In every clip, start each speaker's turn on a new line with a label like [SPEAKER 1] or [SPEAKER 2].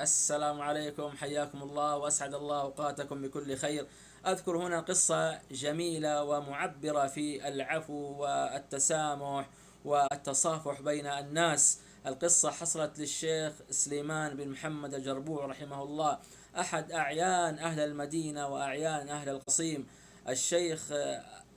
[SPEAKER 1] السلام عليكم حياكم الله واسعد الله اوقاتكم بكل خير اذكر هنا قصه جميله ومعبره في العفو والتسامح والتصافح بين الناس القصه حصلت للشيخ سليمان بن محمد الجربوع رحمه الله احد اعيان اهل المدينه واعيان اهل القصيم الشيخ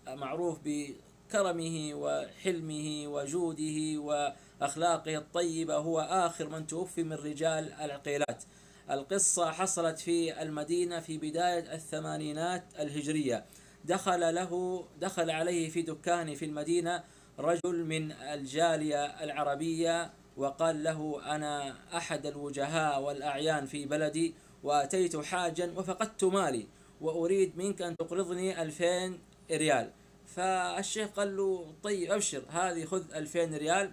[SPEAKER 1] معروف بكرمه وحلمه وجوده و أخلاقه الطيبة هو آخر من توفي من رجال العقيلات القصة حصلت في المدينة في بداية الثمانينات الهجرية دخل له دخل عليه في دكانه في المدينة رجل من الجالية العربية وقال له أنا أحد الوجهاء والأعيان في بلدي وأتيت حاجا وفقدت مالي وأريد منك أن تقرضني 2000 ريال فالشيخ قال له طيب أبشر هذه خذ 2000 ريال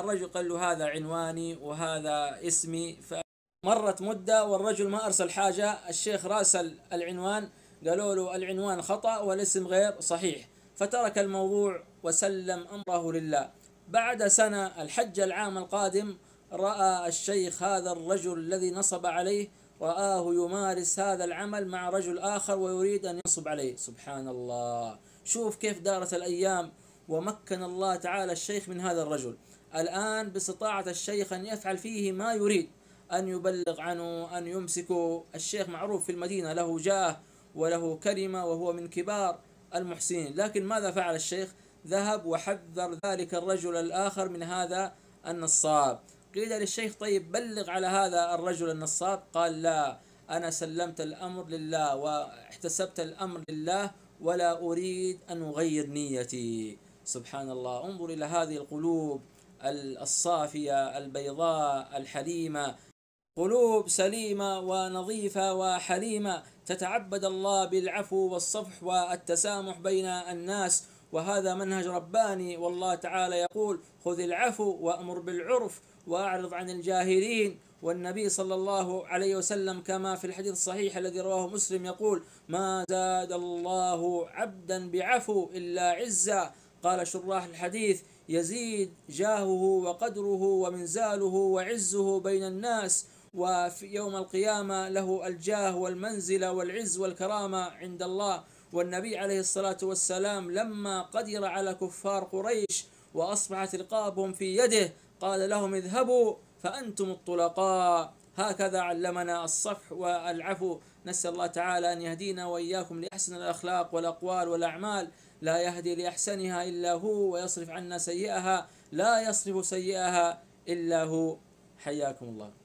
[SPEAKER 1] الرجل قال له هذا عنواني وهذا اسمي فمرت مدة والرجل ما أرسل حاجة الشيخ راسل العنوان قالوا له العنوان خطأ والاسم غير صحيح فترك الموضوع وسلم أمره لله بعد سنة الحج العام القادم رأى الشيخ هذا الرجل الذي نصب عليه رآه يمارس هذا العمل مع رجل آخر ويريد أن ينصب عليه سبحان الله شوف كيف دارت الأيام ومكن الله تعالى الشيخ من هذا الرجل الآن باستطاعة الشيخ أن يفعل فيه ما يريد أن يبلغ عنه أن يمسكه الشيخ معروف في المدينة له جاه وله كلمة وهو من كبار المحسنين لكن ماذا فعل الشيخ ذهب وحذر ذلك الرجل الآخر من هذا النصاب قيل للشيخ طيب بلغ على هذا الرجل النصاب قال لا أنا سلمت الأمر لله واحتسبت الأمر لله ولا أريد أن أغير نيتي سبحان الله انظر إلى هذه القلوب الصافية البيضاء الحليمة قلوب سليمة ونظيفة وحليمة تتعبد الله بالعفو والصفح والتسامح بين الناس وهذا منهج رباني والله تعالى يقول خذ العفو وأمر بالعرف وأعرض عن الجاهلين والنبي صلى الله عليه وسلم كما في الحديث الصحيح الذي رواه مسلم يقول ما زاد الله عبدا بعفو إلا عزا قال شراح الحديث يزيد جاهه وقدره ومنزاله وعزه بين الناس وفي يوم القيامة له الجاه والمنزلة والعز والكرامة عند الله والنبي عليه الصلاة والسلام لما قدر على كفار قريش وأصبحت رقابهم في يده قال لهم اذهبوا فأنتم الطلقاء هكذا علمنا الصفح والعفو نسأل الله تعالى أن يهدينا وإياكم لأحسن الأخلاق والأقوال والأعمال لا يهدي لأحسنها إلا هو ويصرف عنا سيئها لا يصرف سيئها إلا هو حياكم الله